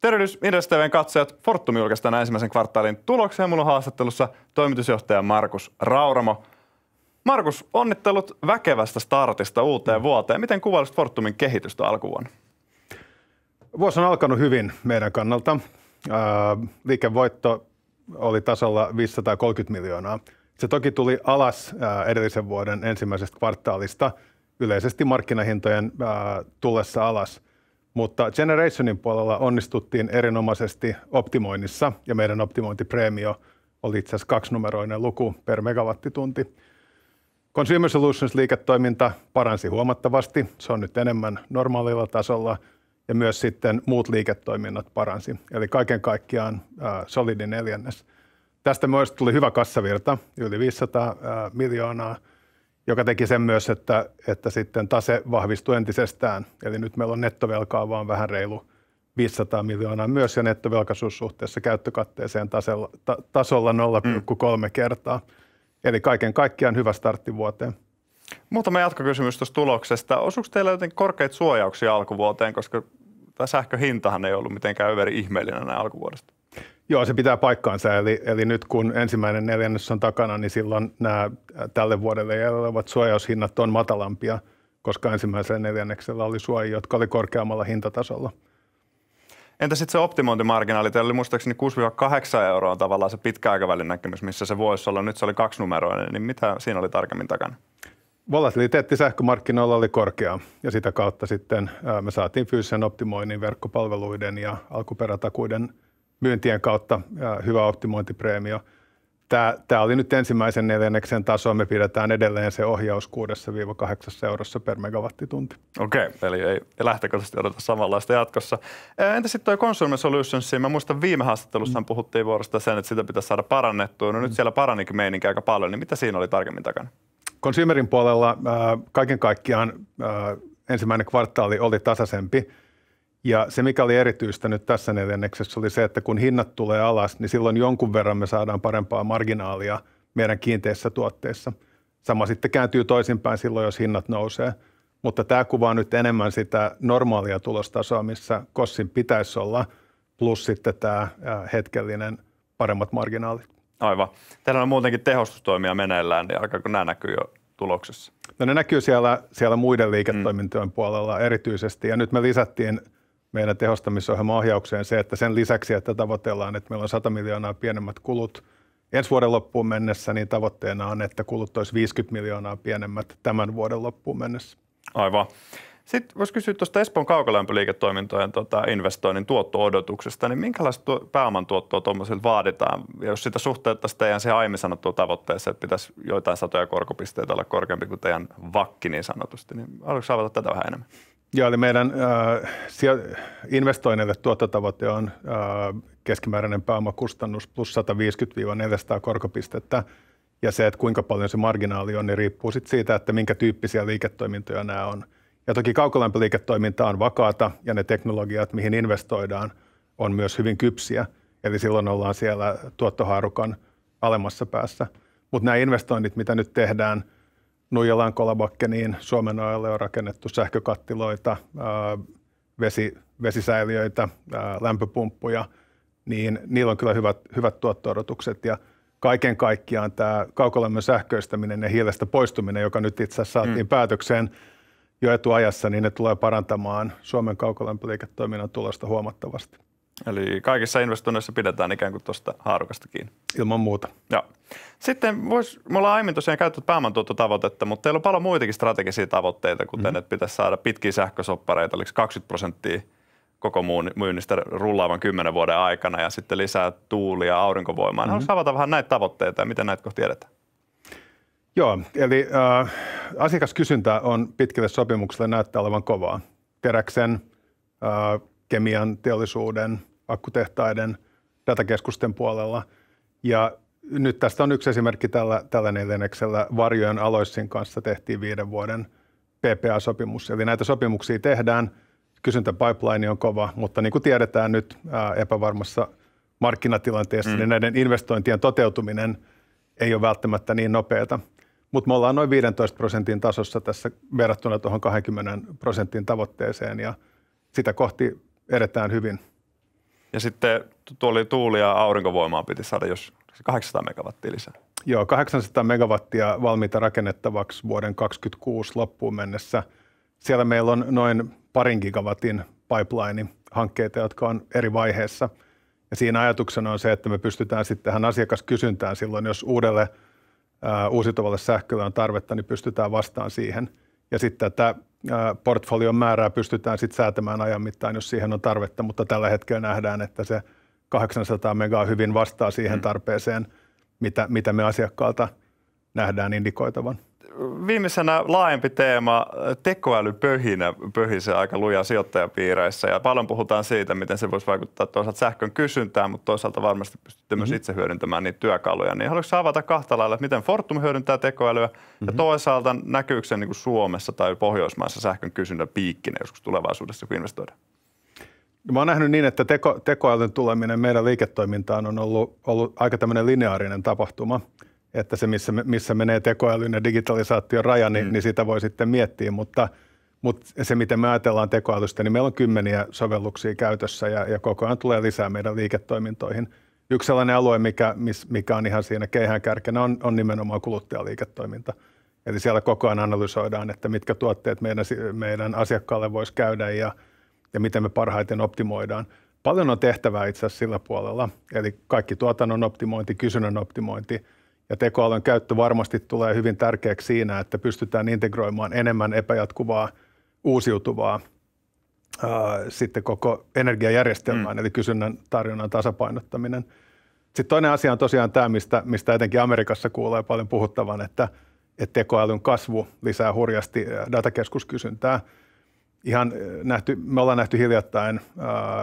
Tervehdys Investoivien katsojat. Fortum julkaisi tänään ensimmäisen kvartaalin tuloksia. ja mulla on haastattelussa toimitusjohtaja Markus Rauramo. Markus, onnittelut väkevästä startista uuteen vuoteen. Miten kuvailisit Fortumin kehitystä alkuvuonna? Vuosi on alkanut hyvin meidän kannalta. Liikevoitto oli tasolla 530 miljoonaa. Se toki tuli alas edellisen vuoden ensimmäisestä kvartaalista yleisesti markkinahintojen tullessa alas – mutta Generationin puolella onnistuttiin erinomaisesti optimoinnissa ja meidän optimointipreemio oli itse asiassa kaksinumeroinen luku per megawattitunti. Consumer Solutions-liiketoiminta paransi huomattavasti. Se on nyt enemmän normaalilla tasolla ja myös sitten muut liiketoiminnat paransi. Eli kaiken kaikkiaan solidin neljännes. Tästä myös tuli hyvä kassavirta, yli 500 miljoonaa – joka teki sen myös, että, että sitten tase vahvistui entisestään. Eli nyt meillä on nettovelkaa vaan vähän reilu 500 miljoonaa myös ja nettovelkaisuus suhteessa käyttökatteeseen tasolla, ta, tasolla 0,3 mm. kertaa. Eli kaiken kaikkiaan hyvä startti vuoteen. Muutama jatkokysymys tuosta tuloksesta. Osuuko teillä jotenkin korkeita suojauksia alkuvuoteen, koska tämä sähköhintahan ei ollut mitenkään yveri ihmeellinen alkuvuodesta? Joo, se pitää paikkaansa. Eli, eli nyt kun ensimmäinen neljännes on takana, niin silloin nämä tälle vuodelle jäljellä olevat suojaushinnat on matalampia, koska ensimmäisellä neljänneksellä oli suoja, jotka oli korkeammalla hintatasolla. Entä sitten se optimointimarginaali? Teillä oli muistaakseni 6-8 euroa on tavallaan se pitkäaikavälin näkemys, missä se voisi olla. Nyt se oli kaksinumeroinen, niin mitä siinä oli tarkemmin takana? Volatiliteetti sähkömarkkinoilla oli korkea ja sitä kautta sitten me saatiin fyysisen optimoinnin verkkopalveluiden ja alkuperätakuiden – Myyntien kautta hyvä optimointipreemio. Tämä, tämä oli nyt ensimmäisen neljänneksen taso. Me pidetään edelleen se ohjaus 6-8 eurossa per megawattitunti. Okei, okay, eli ei lähtökohtaisesti odota samanlaista jatkossa. Entä sitten tuo Consumer Solutions? Mä muistan viime haastattelussa mm. puhuttiin vuorosta sen, että sitä pitäisi saada parannettua. No nyt mm. siellä paranikin meininki aika paljon, niin mitä siinä oli tarkemmin takana? Consumerin puolella äh, kaiken kaikkiaan äh, ensimmäinen kvartaali oli tasaisempi – ja se, mikä oli erityistä nyt tässä neljänneksessä, oli se, että kun hinnat tulee alas, niin silloin jonkun verran me saadaan parempaa marginaalia meidän kiinteissä tuotteissa. Sama sitten kääntyy toisinpäin silloin, jos hinnat nousee. Mutta tämä kuvaa nyt enemmän sitä normaalia tulostasoa, missä kossin pitäisi olla, plus sitten tämä hetkellinen paremmat marginaalit. Aivan. Teillä on muutenkin tehostustoimia meneillään, niin alkaako nämä näkyy jo tuloksessa? No ne näkyy siellä, siellä muiden mm. liiketoimintojen mm. puolella erityisesti, ja nyt me lisättiin – meidän tehostamisohjelman ohjaukseen se, että sen lisäksi, että tavoitellaan, että meillä on 100 miljoonaa pienemmät kulut ensi vuoden loppuun mennessä, niin tavoitteena on, että kulut olisi 50 miljoonaa pienemmät tämän vuoden loppuun mennessä. Aivan. Sitten voisi kysyä tuosta Espoon kaukolämpöliiketoimintojen tuota, investoinnin tuotto-odotuksesta, niin minkälaista tuo, pääoman tuottoa tuommoisilta vaaditaan? Ja jos sitä suhteuttaisiin teidän se aiemmin sanottu tavoitteeseen, että pitäisi joitain satoja korkopisteitä olla korkeampi kuin teidän vakki niin sanotusti, niin haluatko avata tätä vähän enemmän? Joo, eli meidän äh, investoinneille tuottotavoite on äh, keskimääräinen pääomakustannus plus 150-400 korkopistettä. Ja se, että kuinka paljon se marginaali on, niin riippuu sit siitä, että minkä tyyppisiä liiketoimintoja nämä on. Ja toki kaukolämpöliiketoiminta on vakaata ja ne teknologiat, mihin investoidaan, on myös hyvin kypsiä. Eli silloin ollaan siellä tuottohaarukan alemmassa päässä. Mutta nämä investoinnit, mitä nyt tehdään – Nuijalan Kolabakkeniin Suomen ajalle on rakennettu sähkökattiloita, vesi, vesisäiliöitä, lämpöpumppuja, niin niillä on kyllä hyvät, hyvät tuotto-odotukset. Ja kaiken kaikkiaan tämä kaukolämmön sähköistäminen ja hiilestä poistuminen, joka nyt itse asiassa saatiin mm. päätökseen jo etuajassa, niin ne tulee parantamaan Suomen kaukolämpöliiketoiminnan tulosta huomattavasti. Eli kaikissa investoinneissa pidetään ikään kuin tuosta haarukasta kiinni. Ilman muuta. Joo. Sitten vois, me ollaan aiemmin tosiaan käytetty pääomantuottotavoitetta, mutta teillä on paljon muitakin strategisia tavoitteita, kuten mm-hmm. että pitäisi saada pitkiä sähkösoppareita, oliko 20 prosenttia koko muun myynnistä rullaavan kymmenen vuoden aikana ja sitten lisää tuulia, aurinkovoimaa. Mm-hmm. Niin Haluaisi avata vähän näitä tavoitteita ja miten näitä kohti edetään. Joo, eli äh, asiakaskysyntä on pitkälle sopimukselle näyttää olevan kovaa. Teräksen, äh, kemian, teollisuuden, akkutehtaiden, datakeskusten puolella. Ja nyt tästä on yksi esimerkki tällä, tällä neljänneksellä. Varjojen Aloissin kanssa tehtiin viiden vuoden PPA-sopimus. Eli näitä sopimuksia tehdään. Kysyntäpipeline on kova, mutta niin kuin tiedetään nyt ää, epävarmassa markkinatilanteessa, mm. niin näiden investointien toteutuminen ei ole välttämättä niin nopeata. Mutta me ollaan noin 15 prosentin tasossa tässä verrattuna tuohon 20 prosentin tavoitteeseen ja sitä kohti edetään hyvin – ja sitten tuoli tuuli- ja aurinkovoimaa piti saada, jos 800 megawattia lisää. Joo, 800 megawattia valmiita rakennettavaksi vuoden 2026 loppuun mennessä. Siellä meillä on noin parin gigawatin pipeline hankkeita, jotka on eri vaiheessa. Ja siinä ajatuksena on se, että me pystytään sitten tähän asiakaskysyntään silloin, jos uudelle ää, uusiutuvalle sähkölle on tarvetta, niin pystytään vastaan siihen – ja sitten tätä portfolion määrää pystytään sitten säätämään ajan mittaan, jos siihen on tarvetta, mutta tällä hetkellä nähdään, että se 800 megaa hyvin vastaa siihen mm. tarpeeseen, mitä, mitä me asiakkaalta nähdään indikoitavan viimeisenä laajempi teema, tekoäly pöhinä, pöhisee aika lujaa sijoittajapiireissä ja paljon puhutaan siitä, miten se voisi vaikuttaa toisaalta sähkön kysyntään, mutta toisaalta varmasti pystytte mm-hmm. myös mhm. itse hyödyntämään niitä työkaluja. Niin haluatko avata kahta lailla, että miten Fortum hyödyntää tekoälyä mm-hmm. ja mhm. toisaalta näkyykö se niin kuin Suomessa tai Pohjoismaissa sähkön kysynnän piikkinä joskus tulevaisuudessa, kun investoidaan? No, mä oon nähnyt niin, että teko, tekoälyn tuleminen meidän liiketoimintaan on ollut, ollut aika tämmöinen lineaarinen tapahtuma – että se missä, missä menee tekoälyn ja digitalisaation raja, niin, mm. niin sitä voi sitten miettiä, mutta – mutta se, miten me ajatellaan tekoälystä, niin meillä on kymmeniä sovelluksia käytössä ja, ja koko ajan tulee lisää meidän liiketoimintoihin. Yksi sellainen alue, mikä, mikä on ihan siinä keihän kärkenä, on, on nimenomaan kuluttajaliiketoiminta. Eli siellä koko ajan analysoidaan, että mitkä tuotteet meidän, meidän asiakkaalle voisi käydä ja, ja miten me parhaiten optimoidaan. Paljon on tehtävää itse asiassa sillä puolella, eli kaikki tuotannon optimointi, kysynnän optimointi – ja tekoälyn käyttö varmasti tulee hyvin tärkeäksi siinä, että pystytään integroimaan enemmän epäjatkuvaa, uusiutuvaa ää, sitten koko energiajärjestelmään, mm. eli kysynnän tarjonnan tasapainottaminen. Sitten toinen asia on tosiaan tämä, mistä, mistä etenkin Amerikassa kuulee paljon puhuttavan, että, että tekoälyn kasvu lisää hurjasti datakeskuskysyntää – ihan eh, nähty, me ollaan nähty hiljattain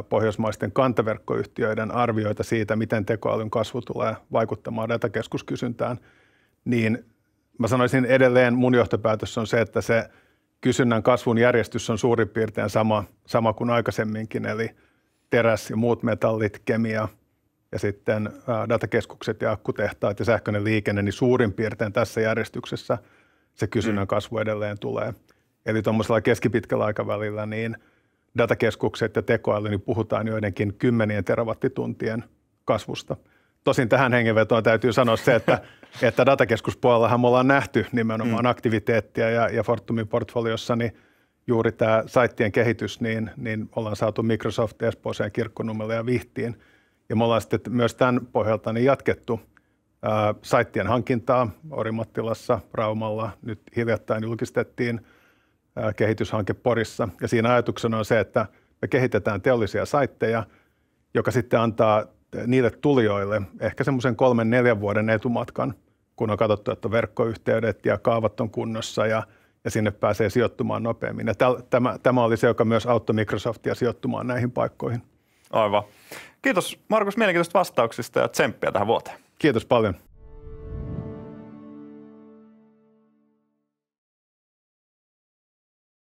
pohjoismaisten kantaverkkoyhtiöiden arvioita siitä, miten tekoälyn kasvu tulee vaikuttamaan datakeskuskysyntään, niin mä sanoisin edelleen mun johtopäätös on se, että se kysynnän kasvun järjestys on suurin piirtein sama, sama kuin aikaisemminkin, eli teräs ja muut metallit, kemia ja sitten datakeskukset ja akkutehtaat ja sähköinen liikenne, niin suurin piirtein tässä järjestyksessä se kysynnän mm. kasvu edelleen tulee – Eli tuommoisella keskipitkällä aikavälillä niin datakeskukset ja tekoäly, niin puhutaan joidenkin kymmenien terawattituntien kasvusta. Tosin tähän hengenvetoon täytyy sanoa se, että, että datakeskuspuolellahan me ollaan nähty nimenomaan mm. aktiviteettia ja, ja Fortumin portfoliossa niin juuri tämä saittien kehitys, niin, niin ollaan saatu Microsoft Espooseen, Kirkkonummelle ja Vihtiin. Ja me ollaan sitten myös tämän pohjalta niin jatkettu ää, saittien hankintaa Orimattilassa, Raumalla. Nyt hiljattain julkistettiin – kehityshanke Porissa. Ja siinä ajatuksena on se, että me kehitetään teollisia saitteja, joka sitten antaa niille tulijoille ehkä semmoisen kolmen, neljän vuoden etumatkan, kun on katsottu, että verkkoyhteydet ja kaavat on kunnossa ja, ja sinne pääsee sijoittumaan nopeammin. Ja tämä, tämä oli se, joka myös auttoi Microsoftia sijoittumaan näihin paikkoihin. Aivan. Kiitos Markus mielenkiintoisista vastauksista ja tsemppiä tähän vuoteen. Kiitos paljon.